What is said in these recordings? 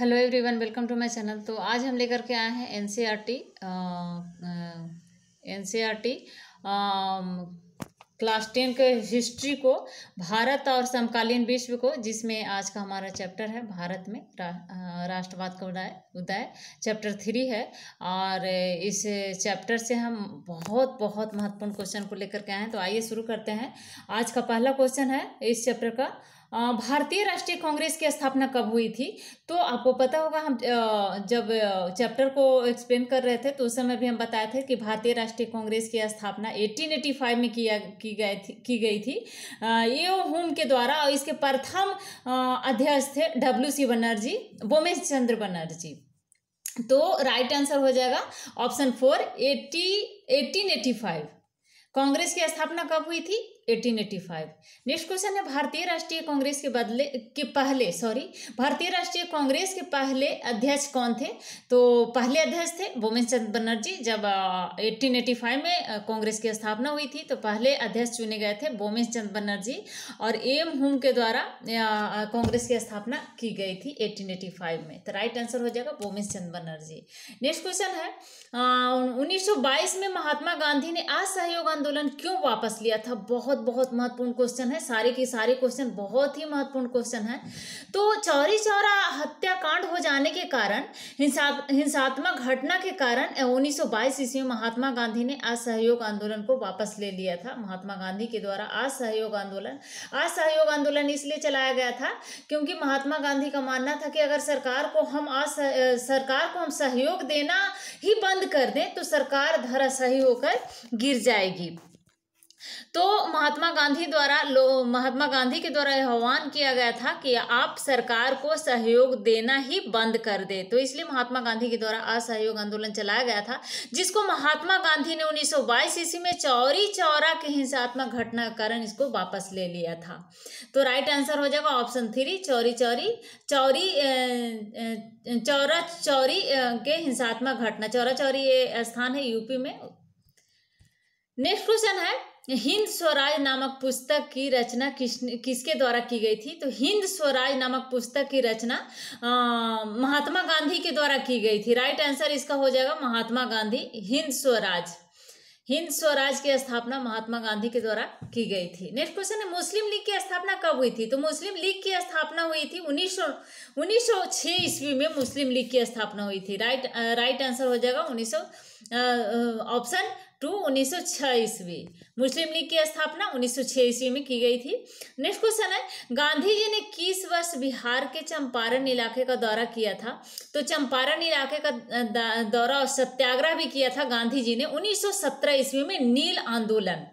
hello everyone welcome to my channel तो आज हम लेकर के आए हैं N C R T N C R T class ten के हिस्ट्री को भारत और समकालीन विश्व को जिसमें आज का हमारा चैप्टर है भारत में रा, राष्ट्रवाद का उदय उदय चैप्टर थ्री है और इस चैप्टर से हम बहुत बहुत महत्वपूर्ण क्वेश्चन को लेकर के आए हैं तो आइए शुरू करते हैं आज का पहला क्वेश्चन है इस चैप्टर का भारतीय राष्ट्रीय कांग्रेस की स्थापना कब हुई थी तो आपको पता होगा हम जब चैप्टर को एक्सप्लेन कर रहे थे तो उस समय भी हम बताए थे कि भारतीय राष्ट्रीय कांग्रेस की स्थापना 1885 में किया की गई थी की गई थी ये होम के द्वारा और इसके प्रथम अध्यक्ष थे डब्ल्यू सी बनर्जी बोमेश चंद्र बनर्जी तो राइट आंसर हो जाएगा option four eighty eighteen five Congress की स्थापना कब हुई थी 1885 नेक्स्ट क्वेश्चन है भारतीय राष्ट्रीय कांग्रेस के बदले के पहले सॉरी भारतीय राष्ट्रीय कांग्रेस के पहले अध्यक्ष कौन थे तो पहले अध्यक्ष थे बोमेन चंद बनर्जी जब 1885 में कांग्रेस की स्थापना हुई थी तो पहले अध्यक्ष चुने गए थे बोमेन चंद बनर्जी और एम हुम के द्वारा कांग्रेस की स्थापना की गई थी एटीन में तो राइट आंसर हो जाएगा बोमेन चंद बनर्जी नेक्स्ट क्वेश्चन है सौ बाईस में महात्मा गांधी ने असहयोग आंदोलन क्यों वापस लिया था बहुत बहुत महत्वपूर्ण क्वेश्चन है सारे के सारे क्वेश्चन बहुत ही महत्वपूर्ण क्वेश्चन है तो चौरी चौरा हत्याकांड हो जाने के कारण हिंसा हिंसात्मक घटना के कारण उन्नीस सौ ईस्वी में महात्मा गांधी ने असहयोग आंदोलन को वापस ले लिया था महात्मा गांधी के द्वारा असहयोग आंदोलन असहयोग आंदोलन इसलिए चलाया गया था क्योंकि महात्मा गांधी का मानना था कि अगर सरकार को हम अस सरकार को हम सहयोग देना ही बंद कर दें तो सरकार सही होकर गिर जाएगी तो महात्मा गांधी द्वारा महात्मा गांधी के द्वारा आह्वान किया गया था कि आप सरकार को सहयोग देना ही बंद कर दे तो इसलिए महात्मा गांधी के द्वारा असहयोग आंदोलन चलाया गया था जिसको महात्मा गांधी ने 1922 ईस्वी में चौरी चौरा के हिंसात्मक घटना कारण इसको वापस ले लिया था तो राइट आंसर हो जाएगा ऑप्शन थ्री चौरी चौरी चौरी चौरा चौरी के हिंसात्मक घटना चौरा चौरी ये स्थान है यूपी में नेक्स्ट क्वेश्चन है हिंद स्वराज नामक पुस्तक की रचना किस किसके द्वारा की गई थी तो हिंद स्वराज नामक पुस्तक की रचना महात्मा गांधी के द्वारा की गई थी राइट आंसर इसका हो जाएगा महात्मा गांधी हिंद स्वराज हिंद स्वराज की स्थापना महात्मा गांधी के द्वारा की गई थी नेक्स्ट क्वेश्चन है मुस्लिम लीग की स्थापना कब हुई थी तो मुस्लिम लीग की स्थापना हुई थी उन्नीस सौ उन्नीस सौ छह ईस्वी में मुस्लिम लीग की स्थापना हुई थी राइट राइट आंसर हो जाएगा उन्नीस सौ ऑप्शन टू 1906 ईस्वी मुस्लिम लीग की स्थापना 1906 ईस्वी में की गई थी नेक्स्ट क्वेश्चन है गांधी जी ने किस वर्ष बिहार के चंपारण इलाके का दौरा किया था तो चंपारण इलाके का दौरा और सत्याग्रह भी किया था गांधी जी ने 1917 ईस्वी में नील आंदोलन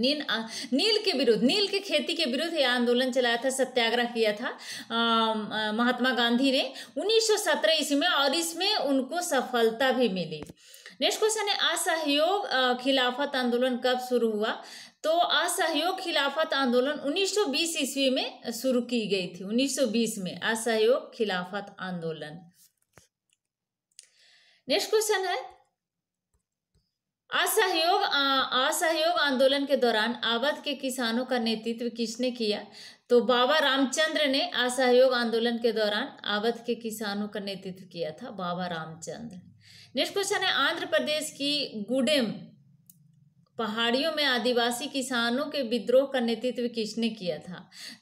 नील नील के विरुद्ध नील के खेती के विरुद्ध यह आंदोलन चलाया था सत्याग्रह किया था आ, महात्मा गांधी ने 1917 ईस्वी में और इसमें उनको सफलता भी मिली नेक्स्ट क्वेश्चन है असहयोग खिलाफत आंदोलन कब शुरू हुआ तो असहयोग खिलाफत आंदोलन 1920 ईस्वी में शुरू की गई थी 1920 में असहयोग खिलाफत आंदोलन नेक्स्ट क्वेश्चन है असहयोग असहयोग आंदोलन के दौरान अवध के किसानों का नेतृत्व किसने किया तो बाबा रामचंद्र ने असहयोग आंदोलन के दौरान अवध के किसानों का नेतृत्व किया था बाबा रामचंद्र नेक्स्ट क्वेश्चन है आंध्र प्रदेश की गुडेम पहाड़ियों में आदिवासी किसानों के विद्रोह का नेतृत्व किसने किया था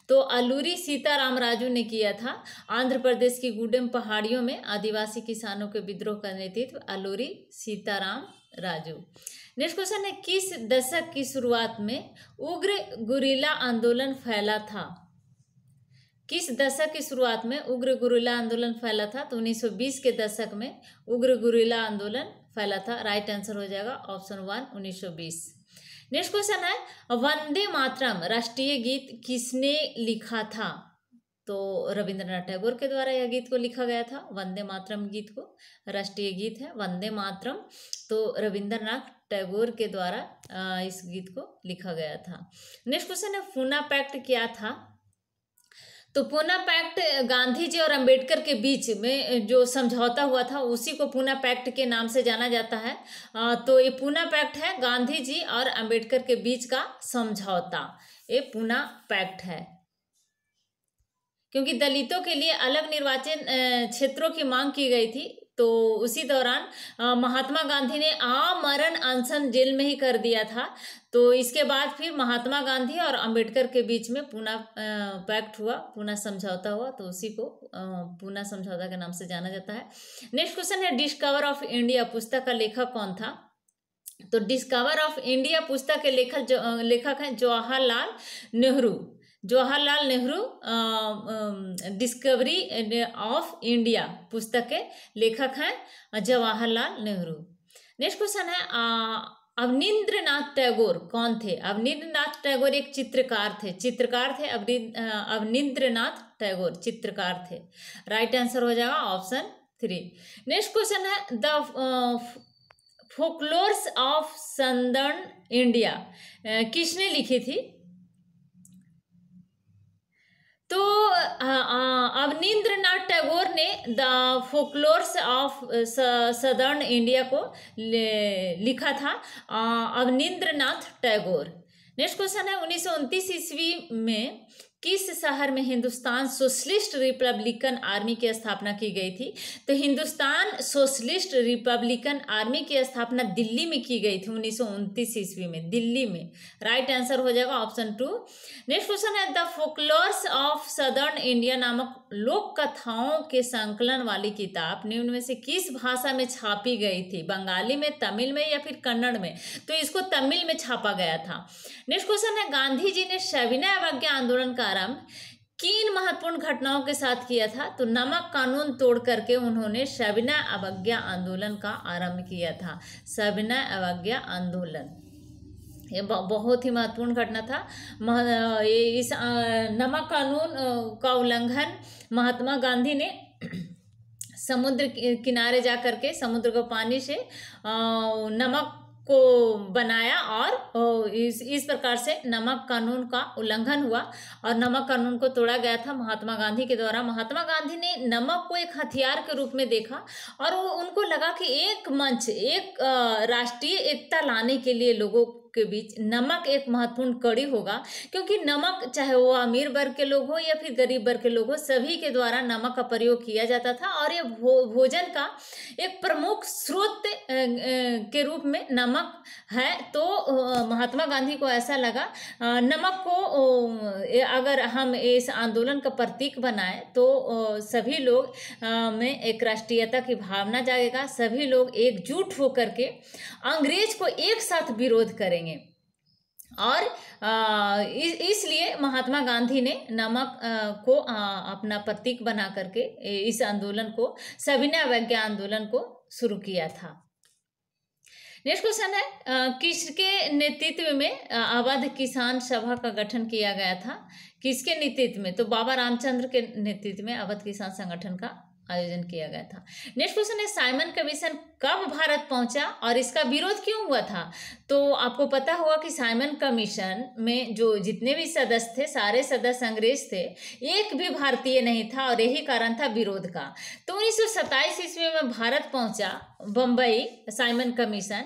तो अलूरी सीताराम राजू ने किया था आंध्र प्रदेश की गुडेम पहाड़ियों में आदिवासी किसानों के विद्रोह का नेतृत्व अलूरी सीताराम राजू नेक्स्ट क्वेश्चन है किस दशक की शुरुआत में उग्र गुरीला आंदोलन फैला था किस दशक की शुरुआत में उग्र गुरिला आंदोलन फैला था तो 1920 के दशक में उग्र गुरिला आंदोलन फैला था राइट आंसर हो जाएगा ऑप्शन वन 1920 नेक्स्ट क्वेश्चन है वंदे मातरम राष्ट्रीय गीत किसने लिखा था तो रविंद्रनाथ टैगोर के द्वारा यह गीत को लिखा गया था वंदे मातरम गीत को राष्ट्रीय गीत है वंदे मातरम तो रविंद्रनाथ टैगोर के द्वारा इस गीत को लिखा गया था नेक्स्ट क्वेश्चन है फूना पैक्ट क्या था तो पूना पैक्ट गांधी जी और अंबेडकर के बीच में जो समझौता हुआ था उसी को पूना पैक्ट के नाम से जाना जाता है तो ये पूना पैक्ट है गांधी जी और अंबेडकर के बीच का समझौता ये पूना पैक्ट है क्योंकि दलितों के लिए अलग निर्वाचन क्षेत्रों की मांग की गई थी तो उसी दौरान महात्मा गांधी ने आमरण अनशन जेल में ही कर दिया था तो इसके बाद फिर महात्मा गांधी और अंबेडकर के बीच में पूना पैक्ट हुआ पूना समझौता हुआ तो उसी को पूना समझौता के नाम से जाना जाता है नेक्स्ट क्वेश्चन है डिस्कवर ऑफ इंडिया पुस्तक का लेखक कौन था तो डिस्कवर ऑफ इंडिया पुस्तक के लेखक जो लेखक हैं Jawaharlal Nehru Jawaharlal Nehru discovery of India पुस्तक के लेखक हैं जवाहरलाल नेहरू नेक्स्ट क्वेश्चन है अवनिंद्र नाथ टैगोर कौन थे अवनिंद्र नाथ टैगोर एक चित्रकार थे चित्रकार थे अवनिंद्र नाथ टैगोर चित्रकार थे राइट आंसर हो जाएगा ऑप्शन थ्री नेक्स्ट क्वेश्चन है the folklores of southern India किसने लिखी थी तो अवनीन्द्र नाथ टैगोर ने the folklores of southern India को लिखा था अवनीन्द्र नाथ टैगोर नेक्स्ट क्वेश्चन है उन्नीस ईस्वी में किस शहर में हिंदुस्तान सोशलिस्ट रिपब्लिकन आर्मी की स्थापना की गई थी तो हिंदुस्तान सोशलिस्ट रिपब्लिकन आर्मी की स्थापना दिल्ली में की गई थी उन्नीस ईस्वी में दिल्ली में राइट आंसर हो जाएगा ऑप्शन टू नेक्स्ट क्वेश्चन है the folklores of southern India नामक लोक कथाओं के संकलन वाली किताब निम्न में से किस भाषा में छापी गई थी बंगाली में तमिल में या फिर कन्नड़ में तो इसको तमिल में छापा गया था नेक्स्ट क्वेश्चन है गांधी जी ने सविनय अवज्ञा आंदोलन का प्रारंभ किन महत्वपूर्ण घटनाओं के साथ किया था तो नमक कानून तोड़ करके उन्होंने सविनय अवज्ञा आंदोलन का आरंभ किया था सविनय अवज्ञा आंदोलन ये बहुत ही महत्वपूर्ण घटना था ये इस नमक कानून का उल्लंघन महात्मा गांधी ने समुद्र किनारे जा करके समुद्र को पानी से नमक को बनाया और इस इस प्रकार से नमक कानून का उल्लंघन हुआ और नमक कानून को तोड़ा गया था महात्मा गांधी के द्वारा महात्मा गांधी ने नमक को एक हथियार के रूप में देखा और वो उनको लगा कि एक मंच एक राष्ट्रीय एकता लाने के लिए लोगों के बीच नमक एक महत्वपूर्ण कड़ी होगा क्योंकि नमक चाहे वो अमीर वर्ग के लोग हो या फिर गरीब वर्ग के लोग हो सभी के द्वारा नमक का प्रयोग किया जाता था और ये भो, भोजन का एक प्रमुख स्रोत के रूप में नमक है तो महात्मा गांधी को ऐसा लगा नमक को अगर हम इस आंदोलन का प्रतीक बनाए तो सभी लोग में एक राष्ट्रीयता की भावना जागेगा सभी लोग एकजुट होकर के अंग्रेज को एक साथ विरोध करेंगे करेंगे और इसलिए महात्मा गांधी ने नमक को अपना प्रतीक बना करके इस आंदोलन को सविनय अवज्ञा आंदोलन को शुरू किया था नेक्स्ट क्वेश्चन है किसके नेतृत्व में अवध किसान सभा का गठन किया गया था किसके नेतृत्व में तो बाबा रामचंद्र के नेतृत्व में अवध किसान संगठन का आयोजन किया गया था नेक्स्ट क्वेश्चन है साइमन कमीशन कब भारत पहुंचा और इसका विरोध क्यों हुआ था तो आपको पता हुआ कि साइमन कमीशन में जो जितने भी सदस्य थे सारे सदस्य अंग्रेज थे एक भी भारतीय नहीं था और यही कारण था विरोध का तो उन्नीस सौ ईस्वी में भारत पहुंचा बम्बई साइमन कमीशन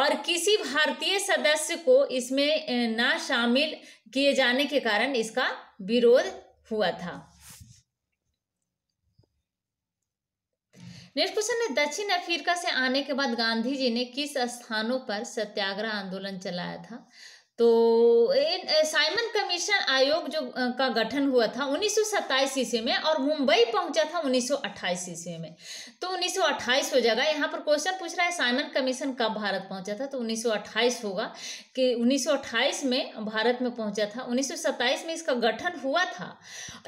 और किसी भारतीय सदस्य को इसमें ना शामिल किए जाने के कारण इसका विरोध हुआ था नेक्स्ट क्वेश्चन है दक्षिण अफ्रीका से आने के बाद गांधी जी ने किस स्थानों पर सत्याग्रह आंदोलन चलाया था तो इन साइमन कमीशन आयोग जो का गठन हुआ था उन्नीस सौ ईस्वी में और मुंबई पहुंचा था उन्नीस सौ ईस्वी में तो उन्नीस हो जाएगा यहाँ पर क्वेश्चन पूछ रहा है साइमन कमीशन कब भारत पहुंचा था तो उन्नीस होगा कि उन्नीस में भारत में पहुंचा था उन्नीस में इसका गठन हुआ था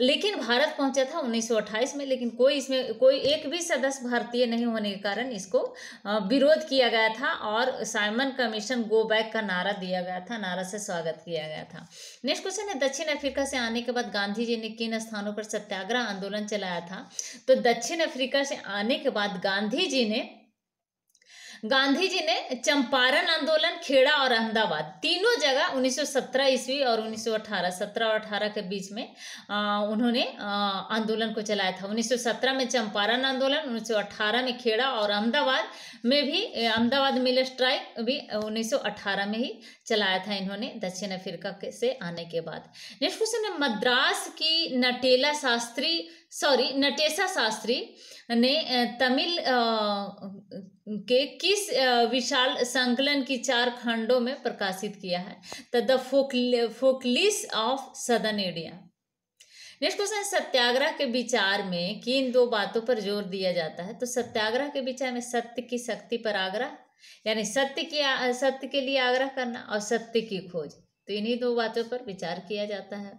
लेकिन भारत पहुंचा था उन्नीस में लेकिन कोई इसमें कोई एक भी सदस्य भारतीय नहीं होने के कारण इसको विरोध किया गया था और साइमन कमीशन गो बैक का नारा दिया गया था नारा द्वारा से स्वागत किया गया था नेक्स्ट क्वेश्चन है दक्षिण अफ्रीका से आने के बाद गांधी जी ने किन स्थानों पर सत्याग्रह आंदोलन चलाया था तो दक्षिण अफ्रीका से आने के बाद गांधी जी ने गांधी जी ने चंपारण आंदोलन खेड़ा और अहमदाबाद तीनों जगह 1917 ईस्वी और 1918 17 और 18 के बीच में आ, उन्होंने आंदोलन को चलाया था 1917 में चंपारण आंदोलन 1918 में खेड़ा और अहमदाबाद में भी अहमदाबाद मिल स्ट्राइक भी 1918 में ही चलाया था इन्होंने दक्षिण अफ्रीका से आने के बाद नेक्स्ट क्वेश्चन है मद्रास की नटेला शास्त्री सॉरी नटेशा शास्त्री ने तमिल के किस विशाल संकलन की चार खंडों में प्रकाशित किया है तो the folklores of southern India next question satyagraha के विचार में किन दो बातों पर जोर दिया जाता है तो सत्याग्रह के विचार में सत्य की शक्ति पर आग्रह यानी सत्य की सत्य के लिए आग्रह करना और सत्य की खोज तो इन्हीं दो बातों पर विचार किया जाता है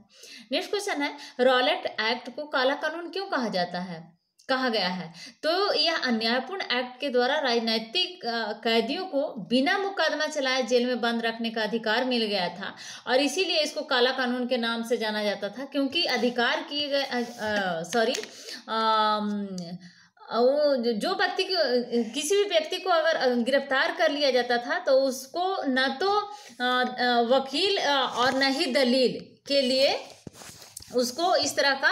नेक्स्ट क्वेश्चन है रॉलेट एक्ट को काला कानून क्यों कहा जाता है कहा गया है तो यह अन्यायपूर्ण एक्ट के द्वारा राजनैतिक कैदियों को बिना मुकदमा चलाए जेल में बंद रखने का अधिकार मिल गया था और इसीलिए इसको काला कानून के नाम से जाना जाता था क्योंकि अधिकार किए गए सॉरी वो जो व्यक्ति किसी भी व्यक्ति को अगर गिरफ्तार कर लिया जाता था तो उसको न तो वकील और न ही दलील के लिए उसको इस तरह का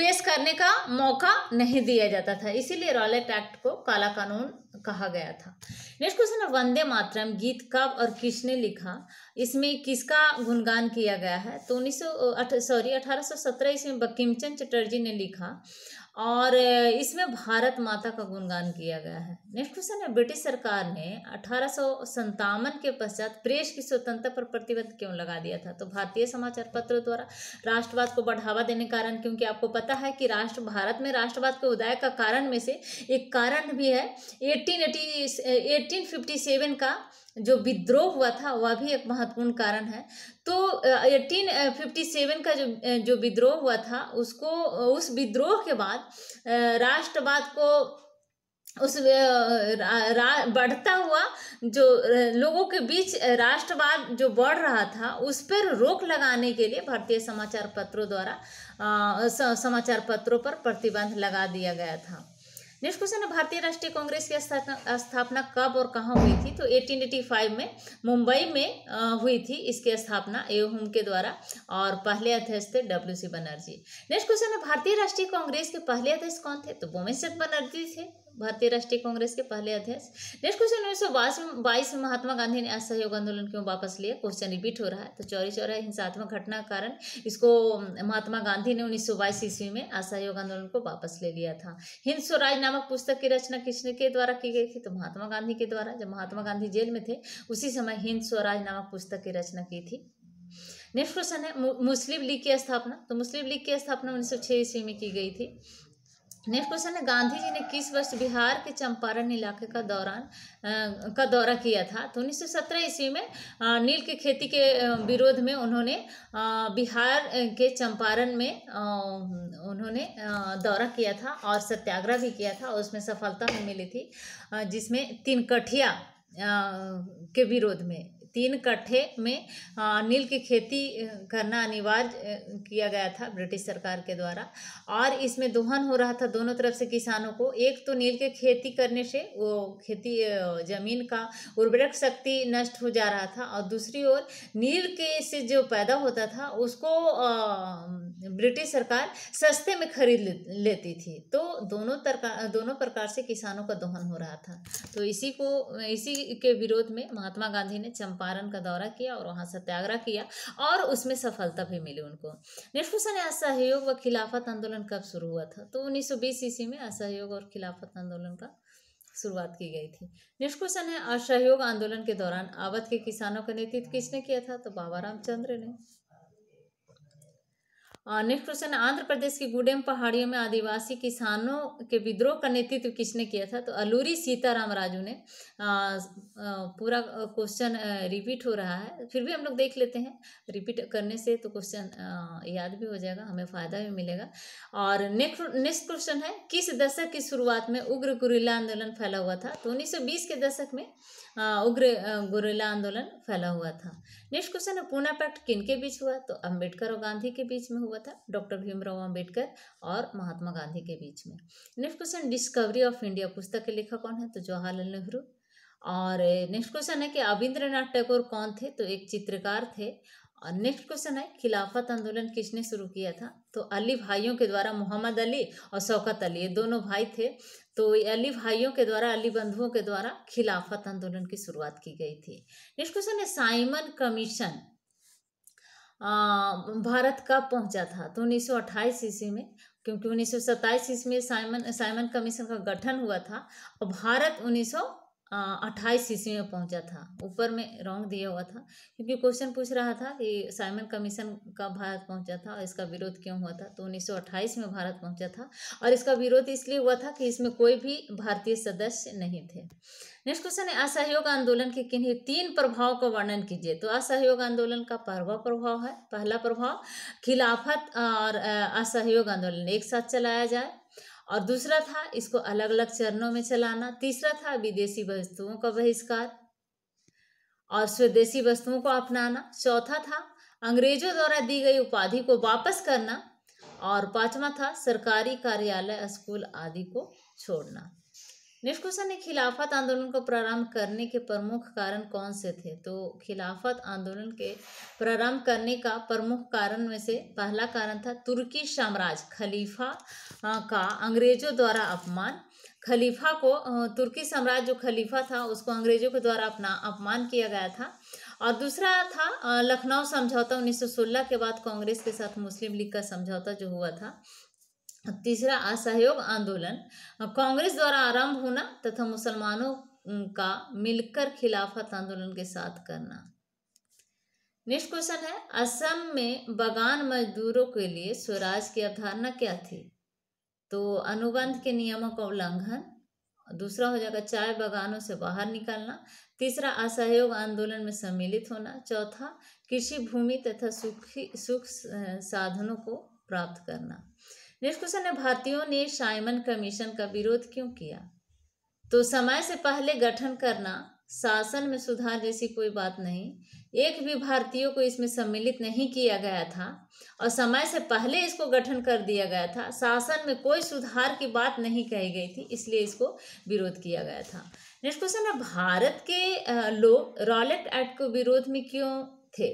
पेश करने का मौका नहीं दिया जाता था इसीलिए रॉलेट एक्ट को काला कानून कहा गया था नेक्स्ट क्वेश्चन है वंदे मातरम गीत कब और किसने लिखा इसमें किसका गुणगान किया गया है तो उन्नीस सौ सॉरी अठारह सौ सत्रह ईस्वी बकीमचंद बकिमचंद चटर्जी ने लिखा और इसमें भारत माता का गुणगान किया गया है नेक्स्ट क्वेश्चन है ब्रिटिश सरकार ने अठारह के पश्चात प्रेस की स्वतंत्रता पर प्रतिबंध क्यों लगा दिया था तो भारतीय समाचार पत्रों द्वारा राष्ट्रवाद को बढ़ावा देने कारण क्योंकि आपको पता है कि राष्ट्र भारत में राष्ट्रवाद के उदय का कारण में से एक कारण भी है एटीन एटी फिफ्टी सेवन का जो विद्रोह हुआ था वह भी एक महत्वपूर्ण कारण है तो एटीन फिफ्टी सेवन का जो जो विद्रोह हुआ था उसको उस विद्रोह के बाद राष्ट्रवाद को उस रा, रा, बढ़ता हुआ जो लोगों के बीच राष्ट्रवाद जो बढ़ रहा था उस पर रोक लगाने के लिए भारतीय समाचार पत्रों द्वारा समाचार पत्रों पर प्रतिबंध लगा दिया गया था नेक्स्ट क्वेश्चन है भारतीय राष्ट्रीय कांग्रेस की स्थापना कब और कहाँ हुई थी तो 1885 में मुंबई में हुई थी इसकी स्थापना एम के द्वारा और पहले अध्यक्ष थे W C Banerjee next question है भारतीय राष्ट्रीय कांग्रेस के पहले अध्यक्ष कौन थे तो बोमेश बनर्जी थे भारतीय राष्ट्रीय कांग्रेस के पहले अध्यक्ष नेक्स्ट क्वेश्चन उन्नीस सौ बाईस में महात्मा गांधी ने असहयोग आंदोलन क्यों वापस लिया क्वेश्चन रिपीट हो रहा है तो चौरी चौरा हिंसात्मक घटना का कारण इसको महात्मा गांधी ने उन्नीस सौ बाईस ईस्वी में असहयोग आंदोलन को वापस ले लिया था हिंद स्वराज नामक पुस्तक की रचना किसने के द्वारा की गई थी तो महात्मा गांधी के द्वारा जब महात्मा गांधी जेल में थे उसी समय हिंद स्वराज नामक पुस्तक की रचना की थी नेक्स्ट क्वेश्चन है मुस्लिम लीग की स्थापना तो मुस्लिम लीग की स्थापना उन्नीस सौ ईस्वी में की गई थी नेक्स्ट क्वेश्चन है गांधी जी ने किस वर्ष बिहार के चंपारण इलाके का दौरान आ, का दौरा किया था तो उन्नीस सौ ईस्वी में आ, नील की खेती के विरोध में उन्होंने आ, बिहार के चंपारण में उन्होंने दौरा किया था और सत्याग्रह भी किया था और उसमें सफलता भी मिली थी जिसमें तीन कठिया के विरोध में तीन कट्ठे में नील की खेती करना अनिवार्य किया गया था ब्रिटिश सरकार के द्वारा और इसमें दोहन हो रहा था दोनों तरफ से किसानों को एक तो नील के खेती करने से वो खेती जमीन का उर्वरक शक्ति नष्ट हो जा रहा था और दूसरी ओर नील के से जो पैदा होता था उसको ब्रिटिश सरकार सस्ते में खरीद लेती थी तो दोनों तरकार दोनों प्रकार से किसानों का दोहन हो रहा था तो इसी को इसी के विरोध में महात्मा गांधी ने चंपा चंपारण का दौरा किया और वहाँ सत्याग्रह किया और उसमें सफलता भी मिली उनको निष्फुसा ने असहयोग व खिलाफत आंदोलन कब शुरू हुआ था तो उन्नीस सौ बीस ईस्वी में असहयोग और खिलाफत आंदोलन का शुरुआत की गई थी निष्कुशन है असहयोग आंदोलन के दौरान आवध के किसानों का नेतृत्व किसने किया था तो बाबा रामचंद्र ने नेक्स्ट क्वेश्चन आंध्र प्रदेश की गुडेम पहाड़ियों में आदिवासी किसानों के विद्रोह का नेतृत्व किसने किया था तो अलूरी सीताराम राजू ने आ, आ, पूरा क्वेश्चन रिपीट हो रहा है फिर भी हम लोग देख लेते हैं रिपीट करने से तो क्वेश्चन याद भी हो जाएगा हमें फ़ायदा भी मिलेगा और नेक्स्ट नेक्स्ट क्वेश्चन है किस दशक की शुरुआत में उग्र गुरिला आंदोलन फैला हुआ था तो उन्नीस के दशक में उग्र गुरिला आंदोलन फैला हुआ था नेक्स्ट क्वेश्चन है पूना पैक्ट किन के बीच हुआ तो अम्बेडकर और गांधी के बीच में हुआ हुआ था डॉक्टर भीमराव अंबेडकर और महात्मा गांधी के बीच में next question discovery of India पुस्तक के लेखक कौन है तो जवाहरलाल नेहरू और नेक्स्ट क्वेश्चन है कि अविंद्रनाथ टैगोर कौन थे तो एक चित्रकार थे और नेक्स्ट क्वेश्चन है खिलाफत आंदोलन किसने शुरू किया था तो अली भाइयों के द्वारा मोहम्मद अली और शौकत अली ये दोनों भाई थे तो अली भाइयों के द्वारा अली बंधुओं के द्वारा खिलाफत आंदोलन की शुरुआत की गई थी नेक्स्ट क्वेश्चन है साइमन कमीशन भारत का पहुंचा था तो उन्नीस सौ अट्ठाईस ईस्वी में क्योंकि उन्नीस सौ सत्ताईस ईस्वी में साइमन साइमन कमीशन का गठन हुआ था और भारत उन्नीस सौ अट्ठाईस ईस्वी में पहुंचा था ऊपर में रॉन्ग दिया हुआ था क्योंकि क्वेश्चन पूछ रहा था कि साइमन कमीशन का भारत पहुंचा था और इसका विरोध क्यों हुआ था तो 1928 में भारत पहुंचा था और इसका विरोध इसलिए हुआ था कि इसमें कोई भी भारतीय सदस्य नहीं थे नेक्स्ट क्वेश्चन है असहयोग आंदोलन के किन्हीं तीन प्रभाव का वर्णन कीजिए तो असहयोग आंदोलन का पहला प्रभाव है पहला प्रभाव खिलाफत और असहयोग आंदोलन एक साथ चलाया जाए और दूसरा था इसको अलग अलग चरणों में चलाना तीसरा था विदेशी वस्तुओं का बहिष्कार और स्वदेशी वस्तुओं को अपनाना चौथा था अंग्रेजों द्वारा दी गई उपाधि को वापस करना और पांचवा था सरकारी कार्यालय स्कूल आदि को छोड़ना क्वेश्चन ने खिलाफत आंदोलन को प्रारंभ करने के प्रमुख कारण कौन से थे तो खिलाफत आंदोलन के प्रारंभ करने का प्रमुख कारण में से पहला कारण था तुर्की साम्राज्य खलीफा का अंग्रेजों द्वारा अपमान खलीफा को तुर्की साम्राज्य जो खलीफा था उसको अंग्रेजों के द्वारा अपना अपमान किया गया था और दूसरा था लखनऊ समझौता 1916 के बाद कांग्रेस के साथ मुस्लिम लीग का समझौता जो हुआ था तीसरा असहयोग आंदोलन कांग्रेस द्वारा आरंभ होना तथा मुसलमानों का मिलकर खिलाफत आंदोलन के साथ करना नेक्स्ट क्वेश्चन है असम में बगान मजदूरों के लिए स्वराज की अवधारणा क्या थी तो अनुबंध के नियमों का उल्लंघन दूसरा हो जाएगा चाय बगानों से बाहर निकलना तीसरा असहयोग आंदोलन में सम्मिलित होना चौथा कृषि भूमि तथा सुखी सुख साधनों को प्राप्त करना नेक्स्ट क्वेश्चन है भारतीयों ने साइमन कमीशन का विरोध क्यों किया तो समय से पहले गठन करना शासन में सुधार जैसी कोई बात नहीं एक भी भारतीयों को इसमें सम्मिलित नहीं किया गया था और समय से पहले इसको गठन कर दिया गया था शासन में कोई सुधार की बात नहीं कही गई थी इसलिए इसको विरोध किया गया था नेक्स्ट क्वेश्चन है भारत के लोग रॉलेट एक्ट को विरोध में क्यों थे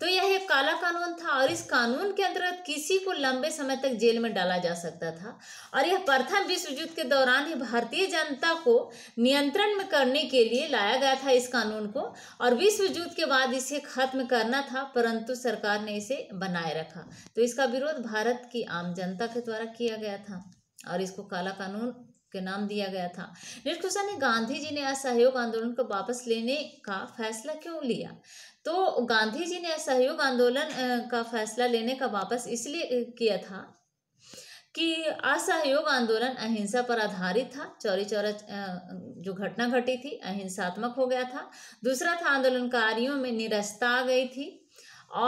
तो यह एक काला कानून था और इस कानून के अंतर्गत किसी को लंबे समय तक जेल में डाला जा सकता था और यह प्रथम विश्व युद्ध के दौरान ही भारतीय जनता को नियंत्रण में करने के लिए लाया गया था इस कानून को और विश्व युद्ध के बाद इसे खत्म करना था परंतु सरकार ने इसे बनाए रखा तो इसका विरोध भारत की आम जनता के द्वारा किया गया था और इसको काला कानून के नाम दिया गया था नीरज ने गांधी जी ने असहयोग आंदोलन को वापस लेने का फैसला क्यों लिया तो गांधी जी ने असहयोग आंदोलन का फैसला लेने का वापस इसलिए किया था कि असहयोग आंदोलन अहिंसा पर आधारित था चौरी चौरा जो घटना घटी थी अहिंसात्मक हो गया था दूसरा था आंदोलनकारियों में निरस्ता आ गई थी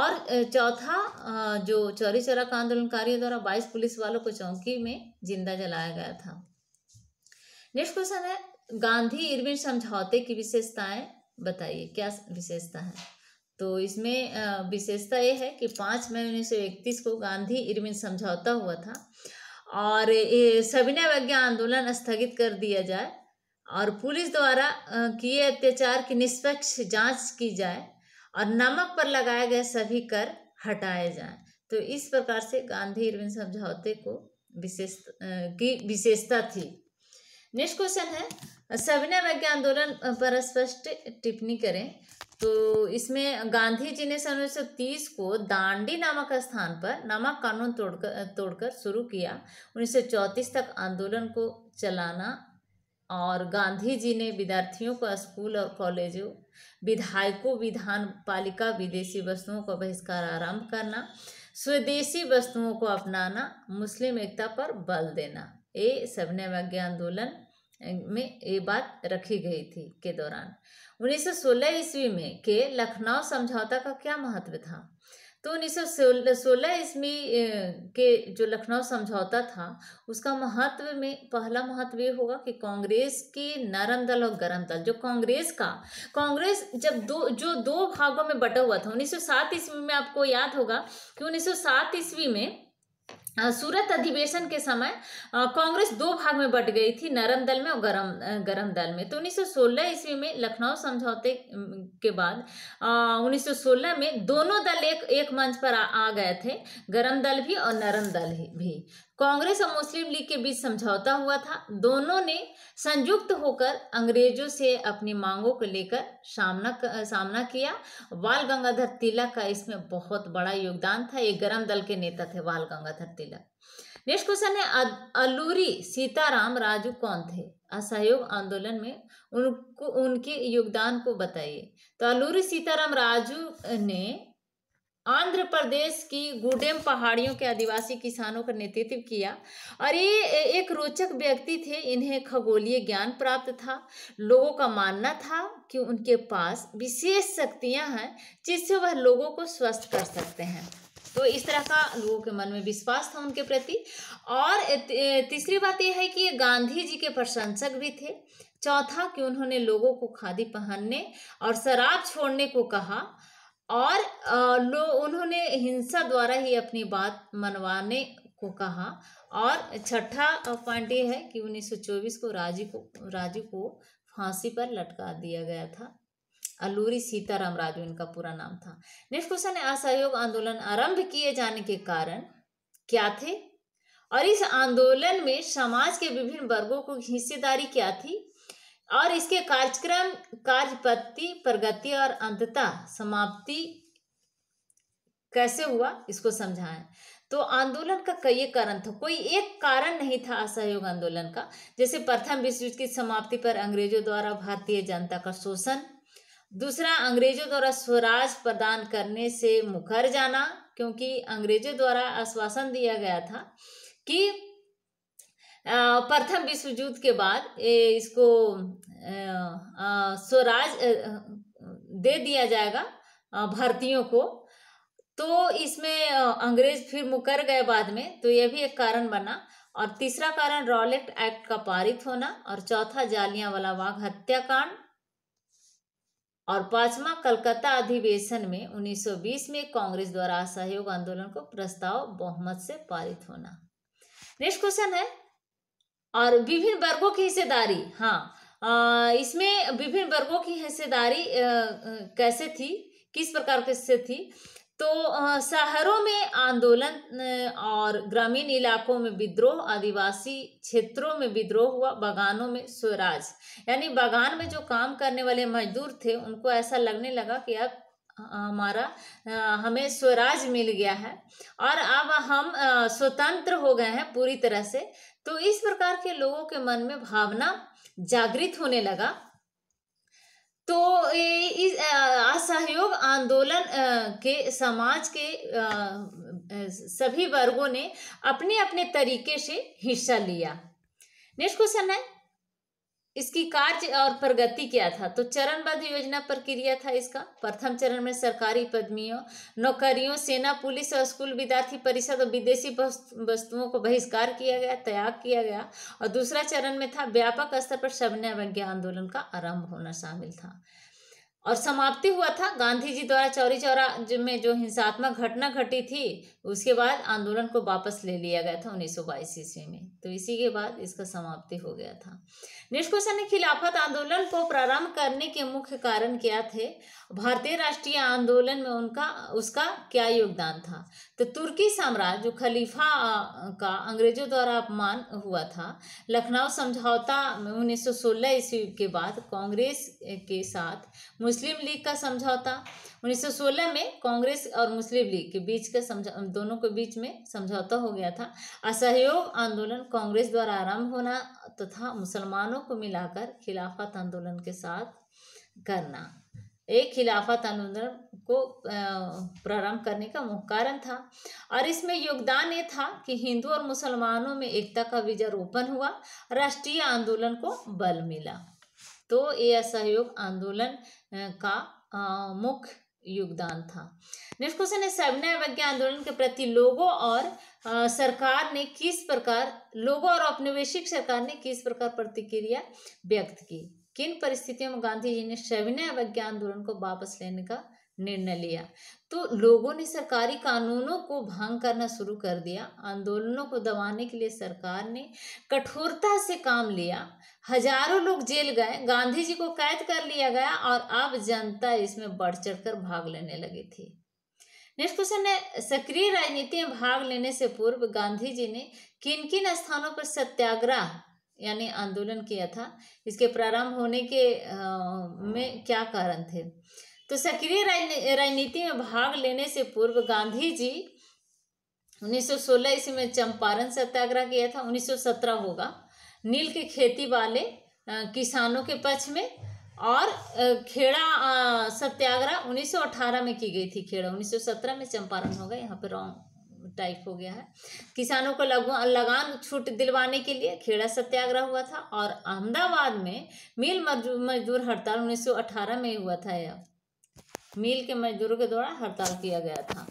और चौथा जो चौरी चौरा का आंदोलनकारियों द्वारा बाईस पुलिस वालों को चौकी में जिंदा जलाया गया था नेक्स्ट क्वेश्चन है गांधी इरविन समझौते की विशेषताएं बताइए क्या विशेषता है तो इसमें विशेषता ये है कि पाँच मई उन्नीस सौ इकतीस को गांधी इरविन समझौता हुआ था और ये सविनय अवज्ञा आंदोलन स्थगित कर दिया जाए और पुलिस द्वारा किए अत्याचार की निष्पक्ष जांच की जाए और नमक पर लगाए गए सभी कर हटाए जाएं तो इस प्रकार से गांधी इरविन समझौते को विशेष की विशेषता थी नेक्स्ट क्वेश्चन है सविनय वैज्ञ आंदोलन पर स्पष्ट टिप्पणी करें तो इसमें गांधी जी ने सन उन्नीस को दांडी नामक स्थान पर नमक कानून तोड़कर तोड़कर शुरू किया उन्नीस तक आंदोलन को चलाना और गांधी जी ने विद्यार्थियों को स्कूल और कॉलेजों विधायकों विधान पालिका विदेशी वस्तुओं का बहिष्कार आरंभ करना स्वदेशी वस्तुओं को अपनाना मुस्लिम एकता पर बल देना ये सबने वज्ञ आंदोलन में ये बात रखी गई थी के दौरान 1916 ईस्वी में के लखनऊ समझौता का क्या महत्व था तो 1916 ईस्वी के जो लखनऊ समझौता था उसका महत्व में पहला महत्व ये होगा कि कांग्रेस के नरम दल और गरम दल जो कांग्रेस का कांग्रेस जब दो जो दो भागों में बटा हुआ था 1907 ईस्वी में आपको याद होगा कि 1907 ईस्वी में सूरत अधिवेशन के समय कांग्रेस दो भाग में बट गई थी नरम दल में और गरम गरम दल में तो 1916 ईस्वी में लखनऊ समझौते के बाद 1916 में दोनों दल एक एक मंच पर आ, आ गए थे गरम दल भी और नरम दल भी कांग्रेस और मुस्लिम लीग के बीच समझौता हुआ था दोनों ने संयुक्त होकर अंग्रेजों से अपनी मांगों को लेकर सामना सामना किया बाल गंगाधर तिलक का इसमें बहुत बड़ा योगदान था ये गरम दल के नेता थे बाल गंगाधर तिलक नेक्स्ट क्वेश्चन है अलूरी सीताराम राजू कौन थे असहयोग आंदोलन में उनको उनके योगदान को बताइए तो अलूरी सीताराम राजू ने आंध्र प्रदेश की गुडेम पहाड़ियों के आदिवासी किसानों का नेतृत्व किया और ये एक रोचक व्यक्ति थे इन्हें खगोलीय ज्ञान प्राप्त था लोगों का मानना था कि उनके पास विशेष शक्तियां हैं जिससे वह लोगों को स्वस्थ कर सकते हैं तो इस तरह का लोगों के मन में विश्वास था उनके प्रति और तीसरी बात यह है कि ये गांधी जी के प्रशंसक भी थे चौथा कि उन्होंने लोगों को खादी पहनने और शराब छोड़ने को कहा और उन्होंने हिंसा द्वारा ही अपनी बात मनवाने को कहा और छठा पॉइंट ये है कि 1924 को राजू को राजू को फांसी पर लटका दिया गया था अल्लूरी सीताराम राजू इनका पूरा नाम था नेक्स्ट क्वेश्चन है असहयोग आंदोलन आरंभ किए जाने के कारण क्या थे और इस आंदोलन में समाज के विभिन्न वर्गों को हिस्सेदारी क्या थी और इसके कार्यक्रम कार्यपत्ति प्रगति और अंतता समाप्ति कैसे हुआ इसको समझाएं तो आंदोलन का कई कारण था कोई एक कारण नहीं था असहयोग आंदोलन का जैसे प्रथम विश्व युद्ध की समाप्ति पर अंग्रेजों द्वारा भारतीय जनता का शोषण दूसरा अंग्रेजों द्वारा स्वराज प्रदान करने से मुखर जाना क्योंकि अंग्रेजों द्वारा आश्वासन दिया गया था कि प्रथम विश्व युद्ध के बाद इसको स्वराज दे दिया जाएगा भारतीयों को तो इसमें अंग्रेज फिर मुकर गए बाद में तो यह भी एक कारण बना और तीसरा कारण रॉलेक्ट एक्ट का पारित होना और चौथा वाला बाग हत्याकांड और पांचवा कलकत्ता अधिवेशन में 1920 में कांग्रेस द्वारा असहयोग आंदोलन को प्रस्ताव बहुमत से पारित होना नेक्स्ट क्वेश्चन है और विभिन्न वर्गों की हिस्सेदारी हाँ इसमें विभिन्न वर्गों की हिस्सेदारी कैसे थी किस प्रकार से थी तो शहरों में आंदोलन और ग्रामीण इलाकों में विद्रोह आदिवासी क्षेत्रों में विद्रोह हुआ बागानों में स्वराज यानी बागान में जो काम करने वाले मजदूर थे उनको ऐसा लगने लगा कि अब हमारा हमें स्वराज मिल गया है और अब हम स्वतंत्र हो गए हैं पूरी तरह से तो इस प्रकार के लोगों के मन में भावना जागृत होने लगा तो इस असहयोग आंदोलन के समाज के सभी वर्गों ने अपने अपने तरीके से हिस्सा लिया नेक्स्ट क्वेश्चन है इसकी कार्य और प्रगति क्या था तो चरणबद्ध योजना प्रक्रिया था इसका प्रथम चरण में सरकारी पदमियों नौकरियों सेना पुलिस और स्कूल विद्यार्थी परिषद और विदेशी वस्तुओं को बहिष्कार किया गया त्याग किया गया और दूसरा चरण में था व्यापक स्तर पर समन्वय आंदोलन का आरंभ होना शामिल था और समाप्ति हुआ था गांधी जी द्वारा चौरी चौरा में जो हिंसात्मक घटना घटी थी उसके बाद आंदोलन को वापस ले लिया गया था उन्नीस ईस्वी में तो इसी के बाद इसका समाप्ति हो गया था निष्कोसन ने खिलाफत आंदोलन को प्रारंभ करने के मुख्य कारण क्या थे भारतीय राष्ट्रीय आंदोलन में उनका उसका क्या योगदान था तो तुर्की साम्राज्य जो खलीफा का अंग्रेजों द्वारा अपमान हुआ था लखनऊ समझौता में उन्नीस ईस्वी के बाद कांग्रेस के साथ मुस्लिम लीग का समझौता 1916 में कांग्रेस और मुस्लिम लीग के बीच का समझा दोनों के बीच में समझौता हो गया था असहयोग आंदोलन कांग्रेस द्वारा आरंभ होना तथा तो मुसलमानों को मिलाकर खिलाफत आंदोलन के साथ करना एक खिलाफत आंदोलन को प्रारंभ करने का मुख्य कारण था और इसमें योगदान ये था कि हिंदू और मुसलमानों में एकता का विजय बीजारोपण हुआ राष्ट्रीय आंदोलन को बल मिला तो ये असहयोग आंदोलन का मुख्य योगदान था नेक्स्ट क्वेश्चन है सविनय अवज्ञा आंदोलन के प्रति लोगों और आ, सरकार ने किस प्रकार लोगों और औपनिवेशिक सरकार ने किस प्रकार प्रतिक्रिया व्यक्त की किन परिस्थितियों में गांधी जी ने सविनय अवज्ञा आंदोलन को वापस लेने का निर्णय लिया तो लोगों ने सरकारी कानूनों को भंग करना शुरू कर दिया आंदोलनों को दबाने के लिए सरकार ने कठोरता से काम लिया हजारों लोग जेल गए गांधी जी को कैद कर लिया गया और अब जनता इसमें बढ़ चढ़कर भाग लेने लगी थी नेक्स्ट क्वेश्चन है सक्रिय राजनीति में भाग लेने से पूर्व गांधी जी ने किन किन स्थानों पर सत्याग्रह यानी आंदोलन किया था इसके प्रारंभ होने के आ, में क्या कारण थे तो सक्रिय राजनीति में भाग लेने से पूर्व गांधी जी 1916 ईस्वी में चंपारण सत्याग्रह किया था 1917 होगा नील की खेती वाले किसानों के पक्ष में और खेड़ा सत्याग्रह 1918 में की गई थी खेड़ा 1917 में चंपारण होगा यहाँ पे रॉन्ग टाइप हो गया है किसानों को लगान छूट दिलवाने के लिए खेड़ा सत्याग्रह हुआ था और अहमदाबाद में मिल मजदूर हड़ताल 1918 में हुआ था यह मिल के मजदूरों के द्वारा हड़ताल किया गया था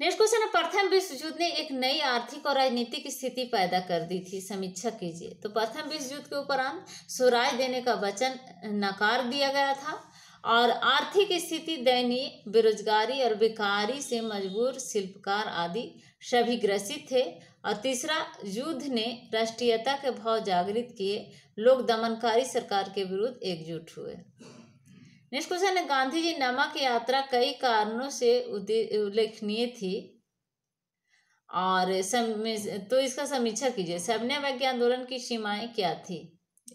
नेक्स्ट क्वेश्चन है प्रथम विश्व युद्ध ने एक नई आर्थिक और राजनीतिक स्थिति पैदा कर दी थी समीक्षा कीजिए तो प्रथम विश्व युद्ध के उपरांत सुराय देने का वचन नकार दिया गया था और आर्थिक स्थिति दयनीय बेरोजगारी और बेकारी से मजबूर शिल्पकार आदि सभी ग्रसित थे और तीसरा युद्ध ने राष्ट्रीयता के भाव जागृत किए लोग दमनकारी सरकार के विरुद्ध एकजुट हुए ने गांधी जी नमक यात्रा कई कारणों से उल्लेखनीय थी और तो इसका समीक्षा कीजिए सविनय वैज्ञ आंदोलन की सीमाएं क्या थी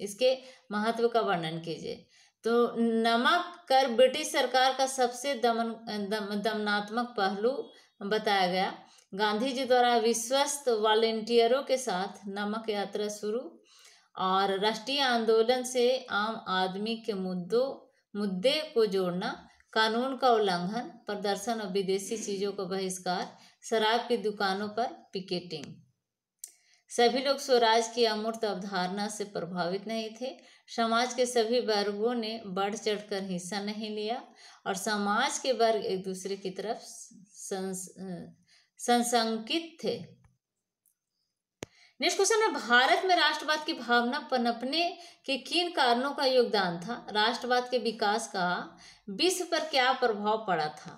इसके महत्व का वर्णन कीजिए तो नमक कर ब्रिटिश सरकार का सबसे दमन दम, दमनात्मक पहलू बताया गया गांधी जी द्वारा विश्वस्त वॉलेंटियरों के साथ नमक यात्रा शुरू और राष्ट्रीय आंदोलन से आम आदमी के मुद्दों मुद्दे को जोड़ना कानून का उल्लंघन प्रदर्शन और विदेशी चीज़ों का बहिष्कार शराब की दुकानों पर पिकेटिंग सभी लोग स्वराज की अमूर्त अवधारणा से प्रभावित नहीं थे समाज के सभी वर्गों ने बढ़ चढ़कर हिस्सा नहीं लिया और समाज के वर्ग एक दूसरे की तरफ संस संसंकित थे नेक्स्ट क्वेश्चन है भारत में राष्ट्रवाद की भावना पनपने के किन कारणों का योगदान था राष्ट्रवाद के विकास का विश्व पर क्या प्रभाव पड़ा था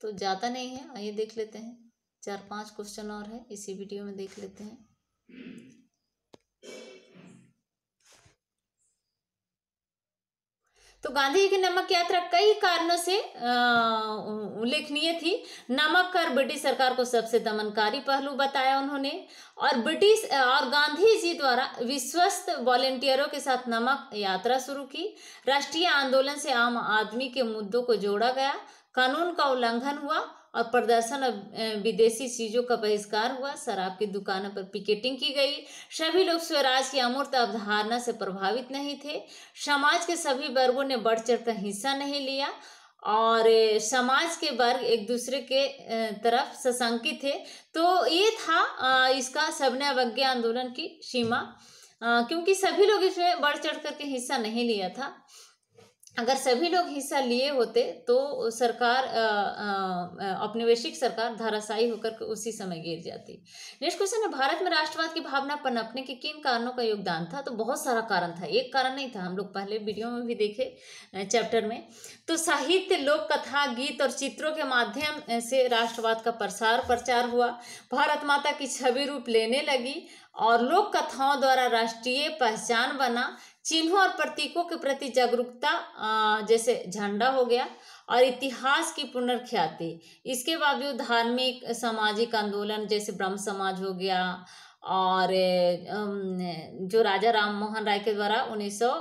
तो ज्यादा नहीं है आइए देख लेते हैं चार पांच क्वेश्चन और है इसी वीडियो में देख लेते हैं तो गांधी जी की नमक यात्रा कई कारणों से उल्लेखनीय थी नमक कर ब्रिटिश सरकार को सबसे दमनकारी पहलू बताया उन्होंने और ब्रिटिश और गांधी जी द्वारा विश्वस्त वॉलेंटियरों के साथ नमक यात्रा शुरू की राष्ट्रीय आंदोलन से आम आदमी के मुद्दों को जोड़ा गया कानून का उल्लंघन हुआ और प्रदर्शन और विदेशी चीज़ों का बहिष्कार हुआ शराब की दुकानों पर पिकेटिंग की गई सभी लोग स्वराज की अमूर्त अवधारणा से प्रभावित नहीं थे समाज के सभी वर्गों ने बढ़ चढ़ कर हिस्सा नहीं लिया और समाज के वर्ग एक दूसरे के तरफ सशंकित थे तो ये था इसका सबने अवज्ञा आंदोलन की सीमा क्योंकि सभी लोग इसमें बढ़ चढ़ करके हिस्सा नहीं लिया था अगर सभी लोग हिस्सा लिए होते तो सरकार औपनिवेशिक सरकार धाराशायी होकर उसी समय गिर जाती नेक्स्ट क्वेश्चन है भारत में राष्ट्रवाद की भावना पनपने के किन कारणों का योगदान था तो बहुत सारा कारण था एक कारण नहीं था हम लोग पहले वीडियो में भी देखे चैप्टर में तो साहित्य लोक कथा गीत और चित्रों के माध्यम से राष्ट्रवाद का प्रसार प्रचार हुआ भारत माता की छवि रूप लेने लगी और लोक कथाओं द्वारा राष्ट्रीय पहचान बना चिन्हों और प्रतीकों के प्रति जागरूकता जैसे झंडा हो गया और इतिहास की पुनर्ख्याति इसके बावजूद धार्मिक सामाजिक आंदोलन जैसे ब्रह्म समाज हो गया और जो राजा राम मोहन राय के द्वारा उन्नीस सौ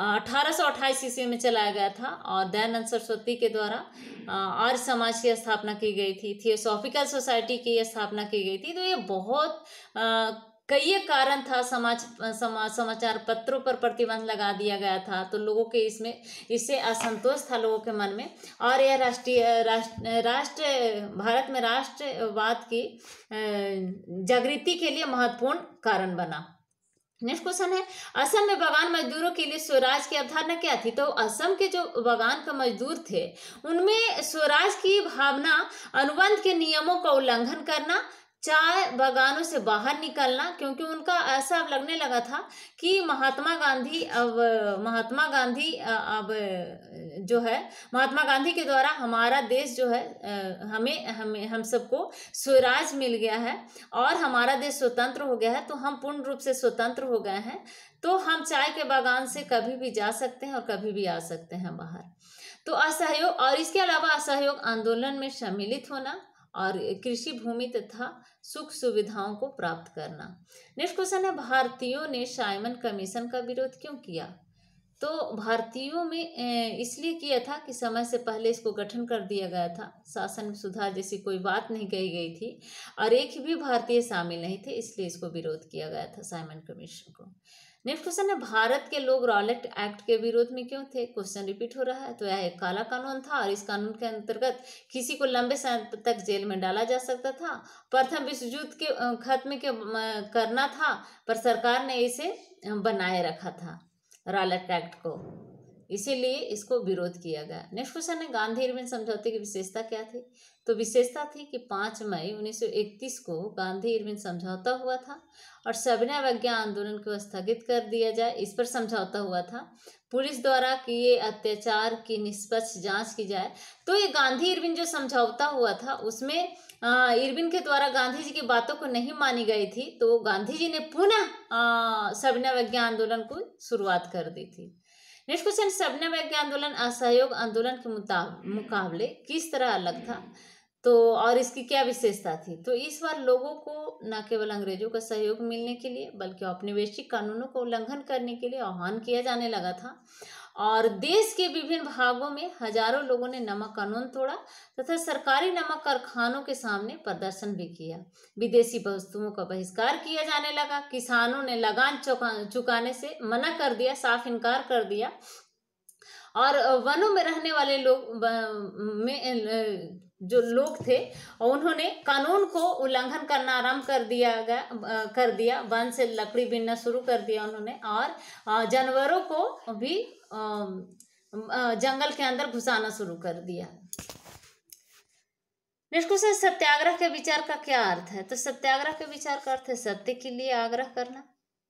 अठारह सौ अट्ठाईस ईस्वी में चलाया गया था और दयानंद सरस्वती के द्वारा आर्य समाज की स्थापना की गई थी थियोसॉफिकल सोसाइटी की स्थापना की गई थी तो ये बहुत कई कारण था समाज समा, समाचार पत्रों पर प्रतिबंध लगा दिया गया था तो लोगों के इसमें इससे असंतोष था लोगों के मन में और यह राष्ट्रीय राष्ट्र राष्ट्र भारत में राष्ट्रवाद की जागृति के लिए महत्वपूर्ण कारण बना नेक्स्ट क्वेश्चन है असम में बगान मजदूरों के लिए स्वराज की अवधारणा क्या थी तो असम के जो बगान का मजदूर थे उनमें स्वराज की भावना अनुबंध के नियमों का उल्लंघन करना चाय बागानों से बाहर निकलना क्योंकि उनका ऐसा अब लगने लगा था कि महात्मा गांधी अब महात्मा गांधी अब जो है महात्मा गांधी के द्वारा हमारा देश जो है हमें हमें हम सबको स्वराज मिल गया है और हमारा देश स्वतंत्र हो गया है तो हम पूर्ण रूप से स्वतंत्र हो गए हैं तो हम चाय के बागान से कभी भी जा सकते हैं और कभी भी आ सकते हैं बाहर तो असहयोग और इसके अलावा असहयोग आंदोलन में सम्मिलित होना और कृषि भूमि तथा सुख सुविधाओं को प्राप्त करना नेक्स्ट क्वेश्चन है भारतीयों ने साइमन कमीशन का विरोध क्यों किया तो भारतीयों में इसलिए किया था कि समय से पहले इसको गठन कर दिया गया था शासन सुधार जैसी कोई बात नहीं कही गई थी और एक भी भारतीय शामिल नहीं थे इसलिए इसको विरोध किया गया था साइमन कमीशन को नेक्स्ट क्वेश्चन है भारत के लोग रॉलेट एक्ट के विरोध में क्यों थे क्वेश्चन रिपीट हो रहा है तो यह एक काला कानून था और इस कानून के अंतर्गत किसी को लंबे समय तक जेल में डाला जा सकता था प्रथम विश्व युद्ध के खत्म के करना था पर सरकार ने इसे बनाए रखा था रॉलेट एक्ट को इसीलिए इसको विरोध किया गया क्वेश्चन ने गांधी इरविन समझौते की विशेषता क्या थी तो विशेषता थी कि पाँच मई 1931 को गांधी इरविन समझौता हुआ था और सविनय अवज्ञा आंदोलन को स्थगित कर दिया जाए इस पर समझौता हुआ था पुलिस द्वारा किए अत्याचार की निष्पक्ष जांच की जाए तो ये गांधी इरविन जो समझौता हुआ था उसमें इरविन के द्वारा गांधी जी की बातों को नहीं मानी गई थी तो गांधी जी ने पुनः सविनय अवज्ञा आंदोलन को शुरुआत कर दी थी नेक्स्ट क्वेश्चन सबने वैज्ञ आंदोलन असहयोग आंदोलन के मुकाबले किस तरह अलग था तो और इसकी क्या विशेषता थी तो इस बार लोगों को न केवल अंग्रेजों का सहयोग मिलने के लिए बल्कि औपनिवेशिक कानूनों को उल्लंघन करने के लिए आह्वान किया जाने लगा था और देश के विभिन्न भागों में हजारों लोगों ने नमक कानून तोड़ा तथा सरकारी नमक कारखानों के सामने प्रदर्शन भी किया विदेशी वस्तुओं का बहिष्कार किया जाने लगा किसानों ने लगान चुकाने से मना कर दिया साफ इनकार कर दिया और वनों में रहने वाले लोग में जो लोग थे उन्होंने कानून को उल्लंघन करना आरंभ कर दिया गया कर दिया वन से लकड़ी बीनना शुरू कर दिया उन्होंने और जानवरों को भी जंगल के अंदर घुसाना शुरू कर दिया निष्कु से सत्याग्रह के विचार का क्या अर्थ है तो सत्याग्रह के विचार का अर्थ है सत्य के लिए आग्रह करना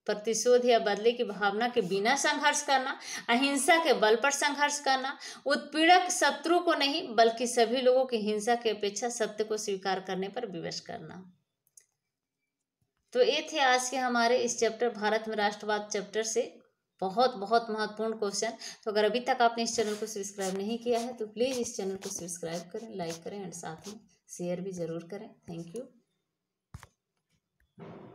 प्रतिशोध या बदले की भावना के बिना संघर्ष करना अहिंसा के बल पर संघर्ष करना उत्पीड़क शत्रु को नहीं बल्कि सभी लोगों की हिंसा की अपेक्षा सत्य को स्वीकार करने पर विवश करना तो ये थे आज के हमारे इस चैप्टर भारत में राष्ट्रवाद चैप्टर से बहुत बहुत महत्वपूर्ण क्वेश्चन तो अगर अभी तक आपने इस चैनल को सब्सक्राइब नहीं किया है तो प्लीज़ इस चैनल को सब्सक्राइब करें लाइक करें एंड साथ में शेयर भी ज़रूर करें थैंक यू